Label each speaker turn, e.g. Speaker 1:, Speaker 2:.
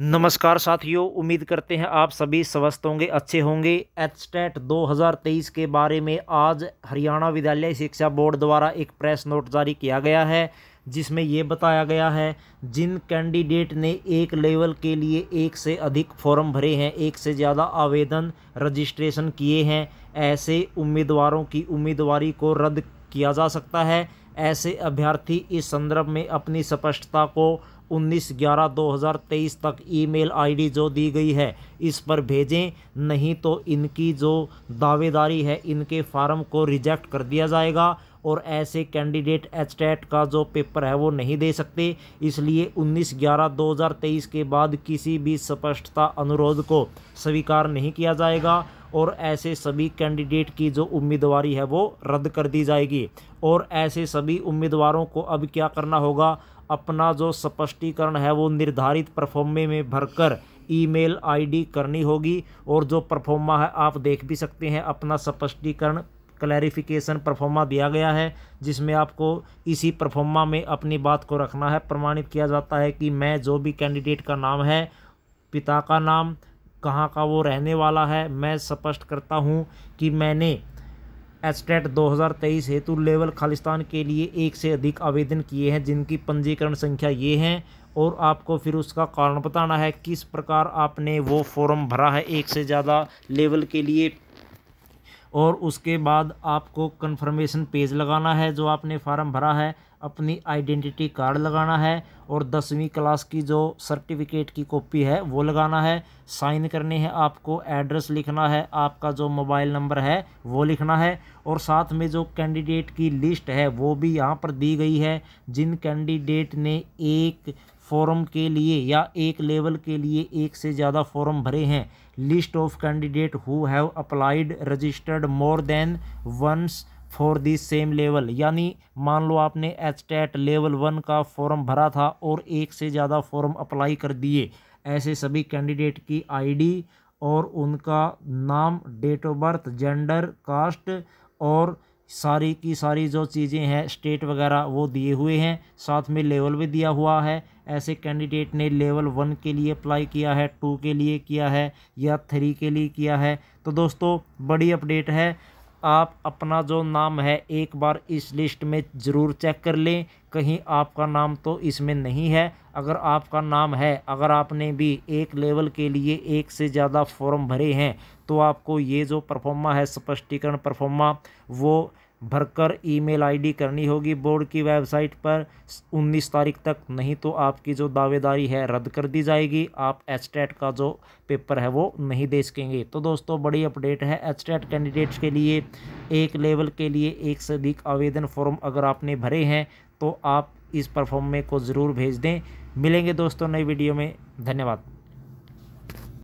Speaker 1: नमस्कार साथियों उम्मीद करते हैं आप सभी स्वस्थ होंगे अच्छे होंगे एचटेट e 2023 के बारे में आज हरियाणा विद्यालय शिक्षा बोर्ड द्वारा एक प्रेस नोट जारी किया गया है जिसमें ये बताया गया है जिन कैंडिडेट ने एक लेवल के लिए एक से अधिक फॉर्म भरे हैं एक से ज़्यादा आवेदन रजिस्ट्रेशन किए हैं ऐसे उम्मीदवारों की उम्मीदवारी को रद्द किया जा सकता है ऐसे अभ्यर्थी इस संदर्भ में अपनी स्पष्टता को 19 ग्यारह 2023 तक ईमेल आईडी जो दी गई है इस पर भेजें नहीं तो इनकी जो दावेदारी है इनके फार्म को रिजेक्ट कर दिया जाएगा और ऐसे कैंडिडेट एच का जो पेपर है वो नहीं दे सकते इसलिए 19 ग्यारह 2023 के बाद किसी भी स्पष्टता अनुरोध को स्वीकार नहीं किया जाएगा और ऐसे सभी कैंडिडेट की जो उम्मीदवारी है वो रद्द कर दी जाएगी और ऐसे सभी उम्मीदवारों को अब क्या करना होगा अपना जो स्पष्टीकरण है वो निर्धारित परफॉर्मे में भरकर ईमेल आईडी करनी होगी और जो परफॉर्मा है आप देख भी सकते हैं अपना स्पष्टीकरण क्लैरिफिकेशन परफॉर्मा दिया गया है जिसमें आपको इसी परफॉर्मा में अपनी बात को रखना है प्रमाणित किया जाता है कि मैं जो भी कैंडिडेट का नाम है पिता का नाम कहाँ का वो रहने वाला है मैं स्पष्ट करता हूँ कि मैंने एस्टेट 2023 हेतु लेवल खालिस्तान के लिए एक से अधिक आवेदन किए हैं जिनकी पंजीकरण संख्या ये हैं और आपको फिर उसका कारण बताना है किस प्रकार आपने वो फॉर्म भरा है एक से ज़्यादा लेवल के लिए और उसके बाद आपको कन्फर्मेशन पेज लगाना है जो आपने फार्म भरा है अपनी आइडेंटिटी कार्ड लगाना है और दसवीं क्लास की जो सर्टिफिकेट की कॉपी है वो लगाना है साइन करने हैं आपको एड्रेस लिखना है आपका जो मोबाइल नंबर है वो लिखना है और साथ में जो कैंडिडेट की लिस्ट है वो भी यहाँ पर दी गई है जिन कैंडिडेट ने एक फॉर्म के लिए या एक लेवल के लिए एक से ज़्यादा फॉर्म भरे हैं list of candidate who have applied registered more than once for this same level यानी मान लो आपने एच लेवल वन का फॉर्म भरा था और एक से ज़्यादा फॉर्म अप्लाई कर दिए ऐसे सभी कैंडिडेट की आईडी और उनका नाम date of birth gender caste और सारी की सारी जो चीज़ें हैं स्टेट वगैरह वो दिए हुए हैं साथ में लेवल भी दिया हुआ है ऐसे कैंडिडेट ने लेवल वन के लिए अप्लाई किया है टू के लिए किया है या थ्री के लिए किया है तो दोस्तों बड़ी अपडेट है आप अपना जो नाम है एक बार इस लिस्ट में ज़रूर चेक कर लें कहीं आपका नाम तो इसमें नहीं है अगर आपका नाम है अगर आपने भी एक लेवल के लिए एक से ज़्यादा फॉर्म भरे हैं तो आपको ये जो परफॉर्मा है स्पष्टीकरण परफॉर्मा वो भरकर ईमेल आईडी करनी होगी बोर्ड की वेबसाइट पर 19 तारीख तक नहीं तो आपकी जो दावेदारी है रद्द कर दी जाएगी आप एच का जो पेपर है वो नहीं दे सकेंगे तो दोस्तों बड़ी अपडेट है एच कैंडिडेट्स के लिए एक लेवल के लिए एक से अधिक आवेदन फॉर्म अगर आपने भरे हैं तो आप इस परफॉर्मे को ज़रूर भेज दें मिलेंगे दोस्तों नई वीडियो में धन्यवाद